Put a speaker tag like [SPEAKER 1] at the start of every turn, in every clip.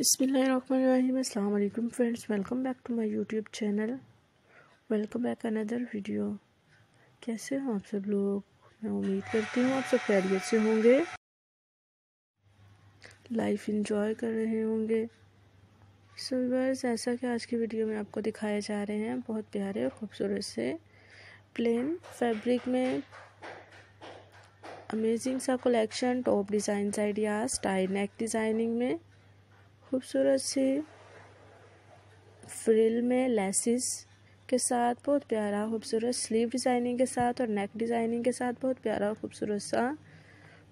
[SPEAKER 1] अस्सलाम वालेकुम friends welcome back to my YouTube channel welcome back another video कैसे हो आप सब लोग मैं उम्मीद करती हूँ आप सब खैरियत से होंगे लाइफ इंजॉय कर रहे होंगे सो बस ऐसा कि आज की वीडियो में आपको दिखाए जा रहे हैं बहुत प्यारे और ख़ूबसूरत से प्लेन फैब्रिक में अमेजिंग सा collection top design ideas tie neck designing में खूबसूरत से फ्रिल में लेसिस के साथ बहुत प्यारा खूबसूरत स्लीव डिज़ाइनिंग के साथ और नेक डिज़ाइनिंग के साथ बहुत प्यारा और खूबसूरत सा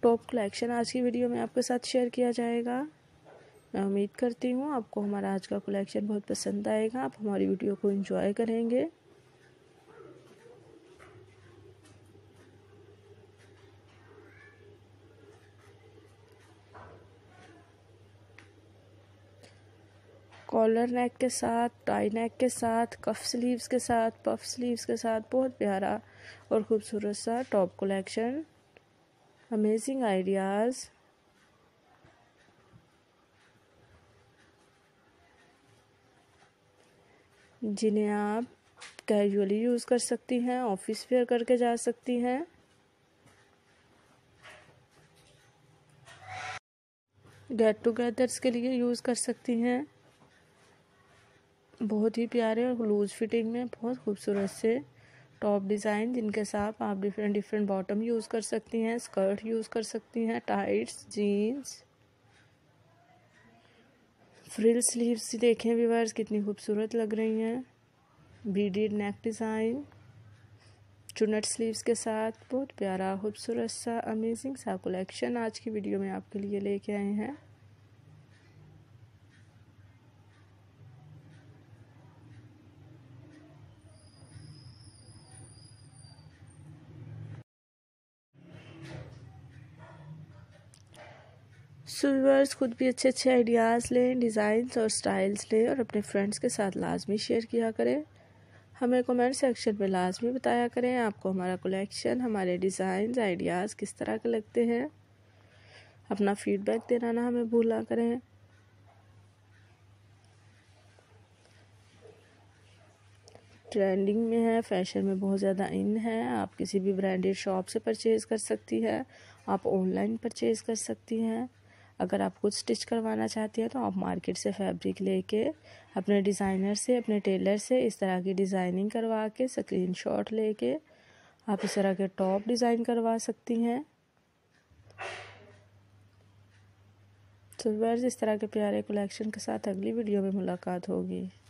[SPEAKER 1] टॉप कलेक्शन आज की वीडियो में आपके साथ शेयर किया जाएगा मैं उम्मीद करती हूँ आपको हमारा आज का कलेक्शन बहुत पसंद आएगा आप हमारी वीडियो को एंजॉय करेंगे कॉलर नेक के साथ टाई नेक के साथ कफ स्लीव्स के साथ पफ स्लीव्स के साथ बहुत प्यारा और ख़ूबसूरत सा टॉप कलेक्शन अमेजिंग आइडियाज़ जिन्हें आप कैजुअली यूज़ कर सकती हैं ऑफिस वेयर करके जा सकती हैं गेट टुगेदर्स के लिए यूज़ कर सकती हैं बहुत ही प्यारे और लूज फिटिंग में बहुत खूबसूरत से टॉप डिज़ाइन जिनके साथ आप डिफरेंट डिफरेंट बॉटम यूज़ कर सकती हैं स्कर्ट यूज़ कर सकती हैं टाइट्स जीन्स फ्रिल स्लीव्स देखें व्यूवर्स कितनी खूबसूरत लग रही हैं बीडेड नेक डिज़ाइन चुनट स्लीव्स के साथ बहुत प्यारा खूबसूरत सा अमेजिंग सा कलेक्शन आज की वीडियो में आपके लिए लेके आए हैं सूर्यवर्स खुद भी अच्छे अच्छे आइडियाज़ लें डिज़ाइंस और स्टाइल्स लें और अपने फ्रेंड्स के साथ लाजमी शेयर किया करें हमें कमेंट सेक्शन में लाजमी बताया करें आपको हमारा कलेक्शन हमारे डिज़ाइन आइडियाज़ किस तरह के लगते हैं अपना फीडबैक देना ना हमें भूला करें ट्रेंडिंग में है फैशन में बहुत ज़्यादा इन है आप किसी भी ब्रांडेड शॉप से परचेज़ कर सकती है आप ऑनलाइन परचेज़ कर सकती हैं अगर आप खुद स्टिच करवाना चाहती हैं तो आप मार्केट से फैब्रिक लेके अपने डिज़ाइनर से अपने टेलर से इस तरह की डिज़ाइनिंग करवा के स्क्रीन शॉट ले के, आप इस तरह के टॉप डिज़ाइन करवा सकती हैं तो वर्ज इस तरह के प्यारे कलेक्शन के साथ अगली वीडियो में मुलाकात होगी